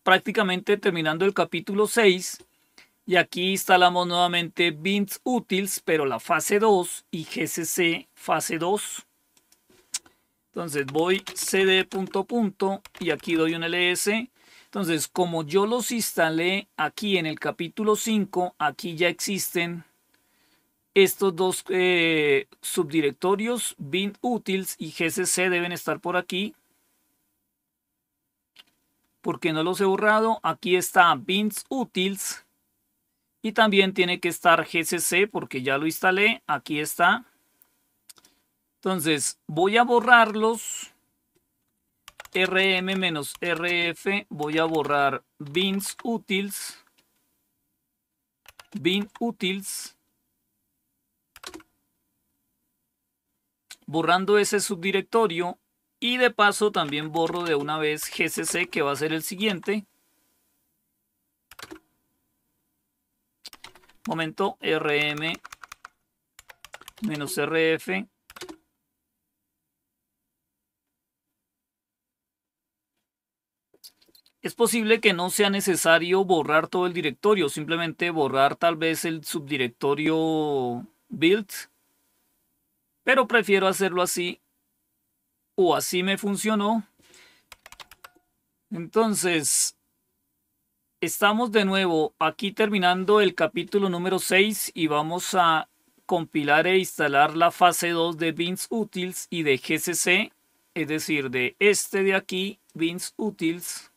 prácticamente terminando el capítulo 6 y aquí instalamos nuevamente bins Utils, pero la fase 2 y GCC fase 2. Entonces voy cd punto punto y aquí doy un ls. Entonces como yo los instalé aquí en el capítulo 5, aquí ya existen estos dos eh, subdirectorios, bin utils y gcc deben estar por aquí. Porque no los he borrado. Aquí está bins utils y también tiene que estar GCC porque ya lo instalé. Aquí está. Entonces voy a borrarlos. RM-RF. Voy a borrar bins utils Bin utils Borrando ese subdirectorio. Y de paso también borro de una vez GCC que va a ser el siguiente. momento rm menos rf Es posible que no sea necesario borrar todo el directorio, simplemente borrar tal vez el subdirectorio build, pero prefiero hacerlo así o así me funcionó. Entonces, Estamos de nuevo aquí terminando el capítulo número 6 y vamos a compilar e instalar la fase 2 de bins Utils y de GCC, es decir, de este de aquí, bins Utils.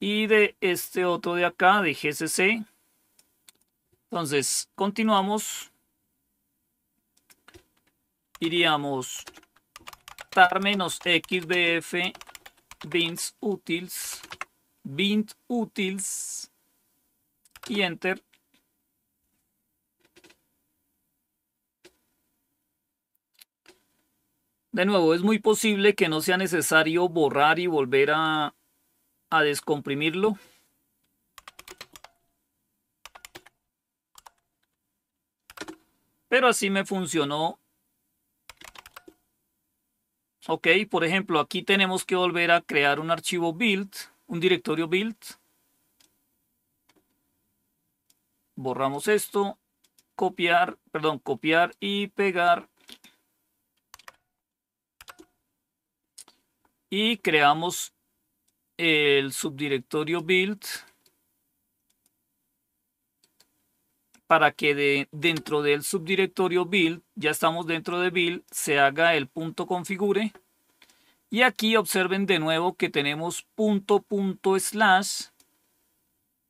y de este otro de acá, de GCC. Entonces, continuamos. Iríamos tar-xbf bins útiles bint utils y enter. De nuevo, es muy posible que no sea necesario borrar y volver a, descomprimirlo. Pero así me funcionó. Ok, por ejemplo, aquí tenemos que volver a crear un archivo build un directorio build. Borramos esto, copiar, perdón, copiar y pegar. Y creamos el subdirectorio build para que de, dentro del subdirectorio build, ya estamos dentro de build, se haga el punto configure y aquí observen de nuevo que tenemos punto, punto, slash.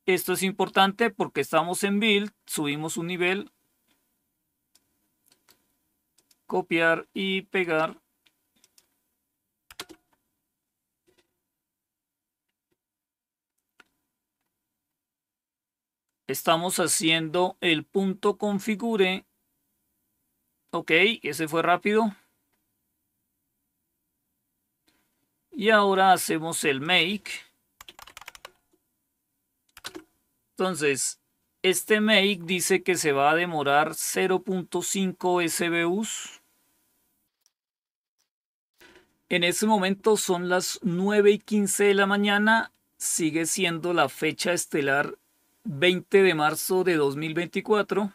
Esto es importante porque estamos en build, subimos un nivel. Copiar y pegar. Estamos haciendo el punto configure. Ok, ese fue rápido. Y ahora hacemos el make. Entonces, este make dice que se va a demorar 0.5 SBUs. En ese momento son las 9 y 15 de la mañana. Sigue siendo la fecha estelar 20 de marzo de 2024.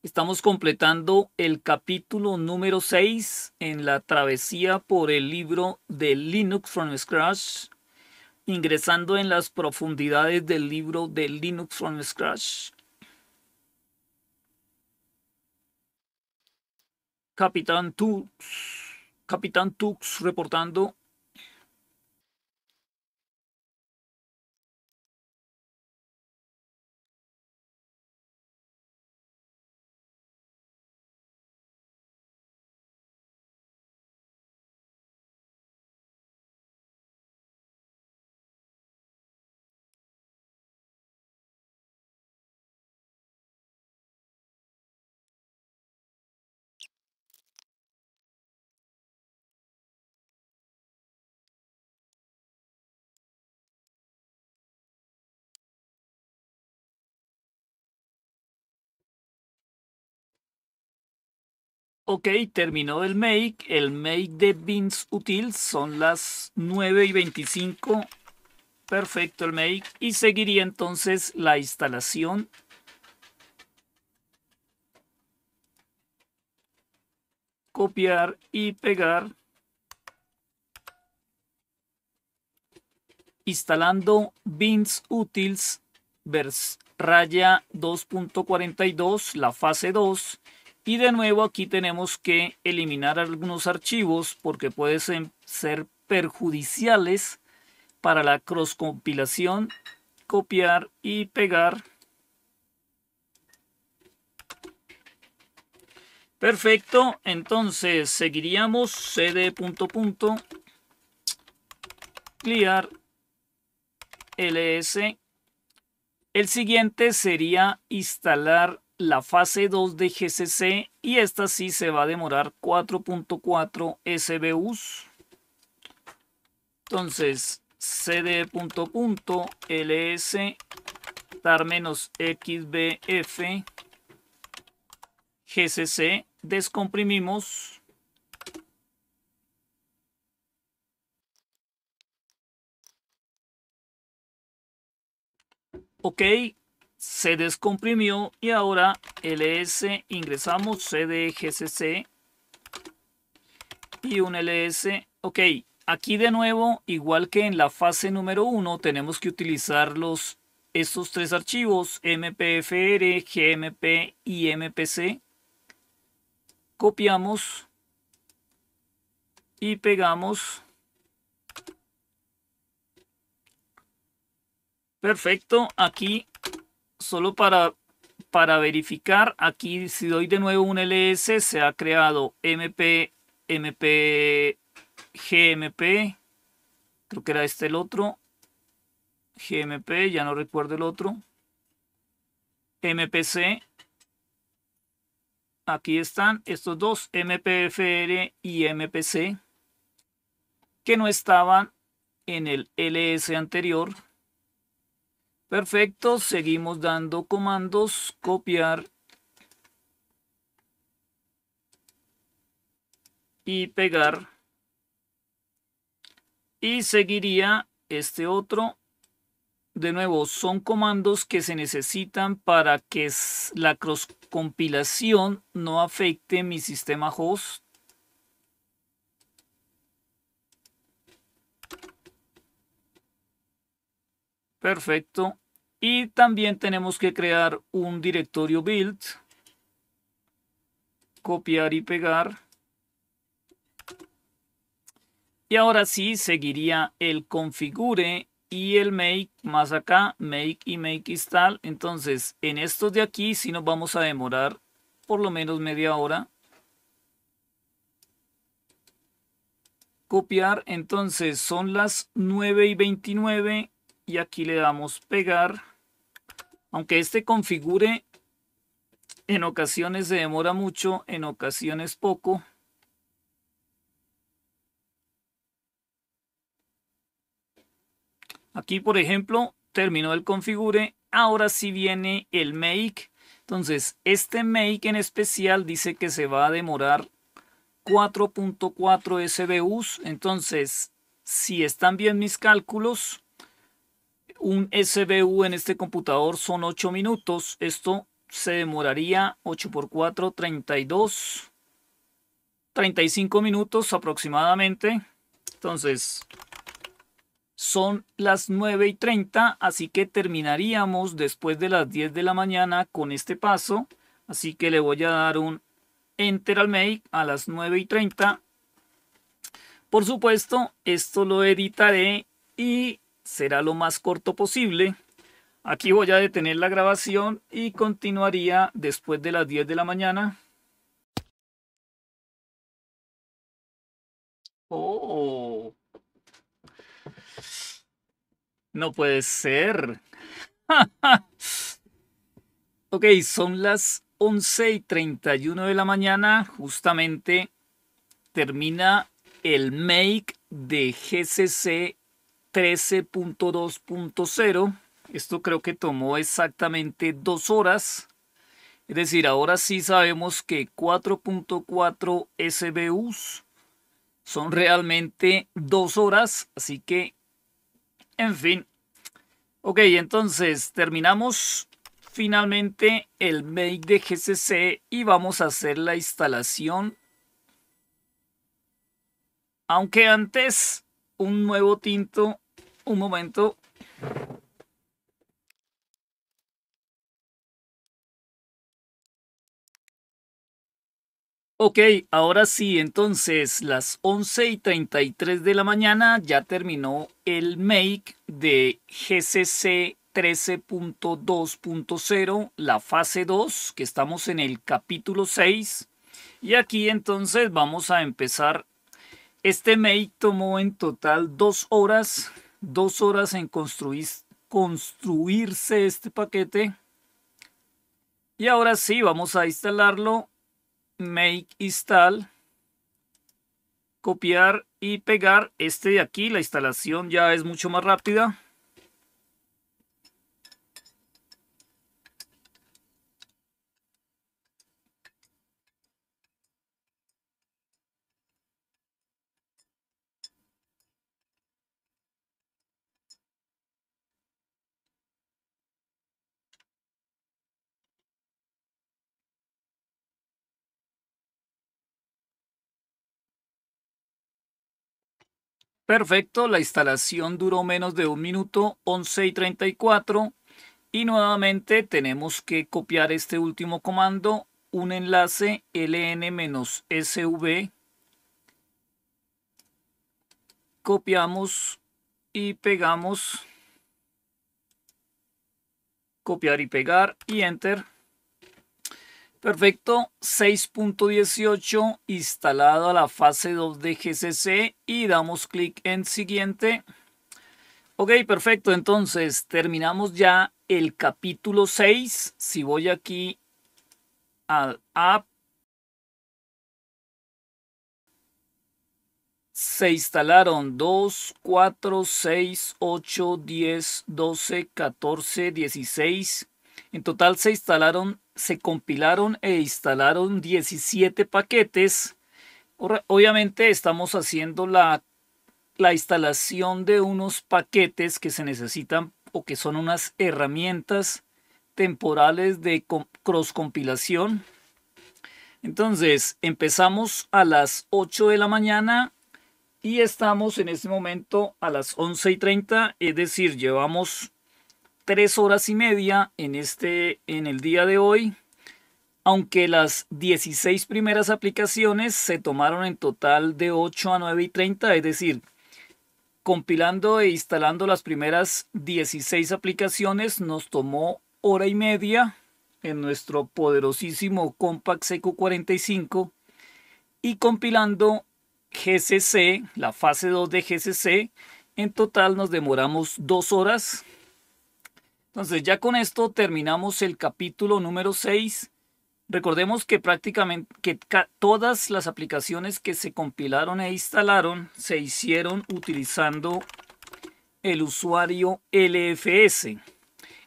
Estamos completando el capítulo número 6 en la travesía por el libro de Linux from Scratch, ingresando en las profundidades del libro de Linux from Scratch. Capitán Tux, Capitán Tux reportando Ok, terminó el make. El make de bins Utils son las 9 y 25. Perfecto el make. Y seguiría entonces la instalación copiar y pegar instalando bins utils vers raya 2.42 la fase 2 y de nuevo aquí tenemos que eliminar algunos archivos porque pueden ser perjudiciales para la cross compilación. Copiar y pegar. Perfecto, entonces seguiríamos cd punto punto clear ls. El siguiente sería instalar la fase 2 de GCC y esta sí se va a demorar 4.4 SBUs. Entonces, CD punto LS tar menos XBF GCC descomprimimos ok se descomprimió y ahora ls ingresamos cdgcc y un ls. Ok, aquí de nuevo, igual que en la fase número 1, tenemos que utilizar los, estos tres archivos, mpfr, gmp y mpc. Copiamos y pegamos. Perfecto, aquí solo para, para verificar, aquí si doy de nuevo un ls, se ha creado mp, mp, gmp, creo que era este el otro, gmp, ya no recuerdo el otro, mpc, aquí están estos dos, mpfr y mpc, que no estaban en el ls anterior, Perfecto, seguimos dando comandos, copiar y pegar. Y seguiría este otro. De nuevo, son comandos que se necesitan para que la cross compilación no afecte mi sistema host. Perfecto. Y también tenemos que crear un directorio build. Copiar y pegar. Y ahora sí seguiría el configure y el make más acá, make y make install. Entonces, en estos de aquí si nos vamos a demorar por lo menos media hora. Copiar, entonces son las 9 y 29 y aquí le damos pegar. Aunque este configure, en ocasiones se demora mucho, en ocasiones poco. Aquí, por ejemplo, terminó el configure. Ahora sí viene el make. Entonces, este make en especial dice que se va a demorar 4.4 SBUs. Entonces, si están bien mis cálculos, un SBU en este computador son 8 minutos. Esto se demoraría 8 por 4, 32, 35 minutos aproximadamente. Entonces, son las 9 y 30, así que terminaríamos después de las 10 de la mañana con este paso. Así que le voy a dar un Enter al Make a las 9 y 30. Por supuesto, esto lo editaré y será lo más corto posible. Aquí voy a detener la grabación y continuaría después de las 10 de la mañana. Oh. No puede ser. ok, son las 11 y 31 de la mañana. Justamente termina el make de GCC 13.2.0. Esto creo que tomó exactamente dos horas. Es decir, ahora sí sabemos que 4.4 SBUs son realmente dos horas. Así que, en fin. Ok, entonces terminamos finalmente el make de GCC y vamos a hacer la instalación. Aunque antes un nuevo tinto. Un momento. Ok, ahora sí, entonces las 11 y 33 de la mañana ya terminó el make de GCC 13.2.0, la fase 2, que estamos en el capítulo 6. Y aquí entonces vamos a empezar este make tomó en total dos horas, dos horas en construirse este paquete. Y ahora sí, vamos a instalarlo. Make install. Copiar y pegar este de aquí. La instalación ya es mucho más rápida. Perfecto, la instalación duró menos de un minuto, 11 y 34. Y nuevamente tenemos que copiar este último comando, un enlace ln-sv. Copiamos y pegamos. Copiar y pegar y enter. Perfecto, 6.18 instalado a la fase 2 de GCC y damos clic en siguiente. Ok, perfecto, entonces terminamos ya el capítulo 6. Si voy aquí al app, se instalaron 2, 4, 6, 8, 10, 12, 14, 16. En total se instalaron se compilaron e instalaron 17 paquetes. Obviamente estamos haciendo la, la instalación de unos paquetes que se necesitan o que son unas herramientas temporales de cross compilación. Entonces empezamos a las 8 de la mañana y estamos en este momento a las 11 y 30, es decir, llevamos 3 horas y media en, este, en el día de hoy, aunque las 16 primeras aplicaciones se tomaron en total de 8 a 9 y 30, es decir, compilando e instalando las primeras 16 aplicaciones nos tomó hora y media en nuestro poderosísimo Compact Seco 45 y compilando GCC, la fase 2 de GCC, en total nos demoramos dos horas entonces ya con esto terminamos el capítulo número 6. Recordemos que prácticamente todas las aplicaciones que se compilaron e instalaron se hicieron utilizando el usuario LFS.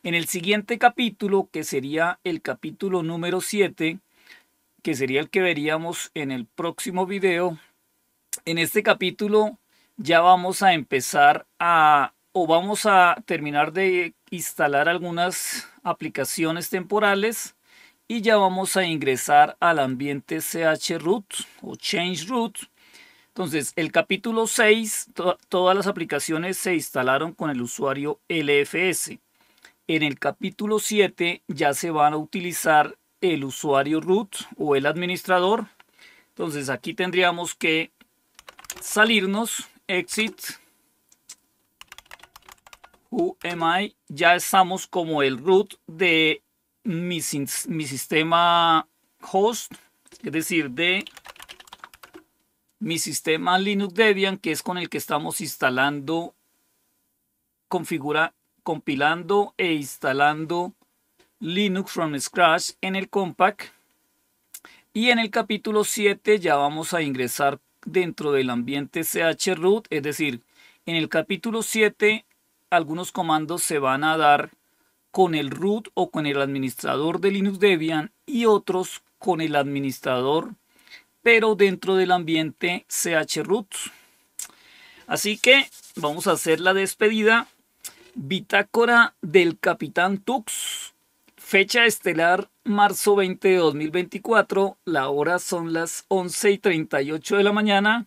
En el siguiente capítulo, que sería el capítulo número 7, que sería el que veríamos en el próximo video, en este capítulo ya vamos a empezar a o vamos a terminar de instalar algunas aplicaciones temporales y ya vamos a ingresar al ambiente chroot o change root. Entonces, el capítulo 6, todas las aplicaciones se instalaron con el usuario LFS. En el capítulo 7 ya se van a utilizar el usuario root o el administrador. Entonces, aquí tendríamos que salirnos, exit, UMI, Ya estamos como el root de mi, sistema host, es decir, de mi sistema Linux Debian, que es con el que estamos instalando, configura, compilando e instalando Linux from scratch en el Compact. Y en el capítulo 7 ya vamos a ingresar dentro del ambiente CH root, es decir, en el capítulo 7 algunos comandos se van a dar con el root o con el administrador de Linux Debian y otros con el administrador, pero dentro del ambiente chroot. Así que vamos a hacer la despedida. Bitácora del Capitán Tux. Fecha estelar, marzo 20 de 2024. La hora son las 11 y 38 de la mañana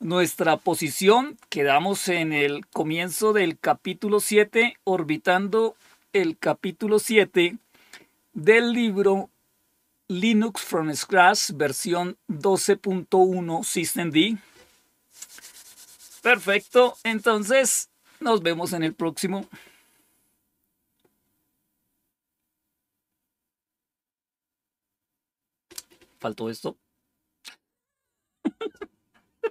nuestra posición. Quedamos en el comienzo del capítulo 7, orbitando el capítulo 7 del libro Linux from Scratch, versión 12.1 SystemD. Perfecto, entonces nos vemos en el próximo. Faltó esto.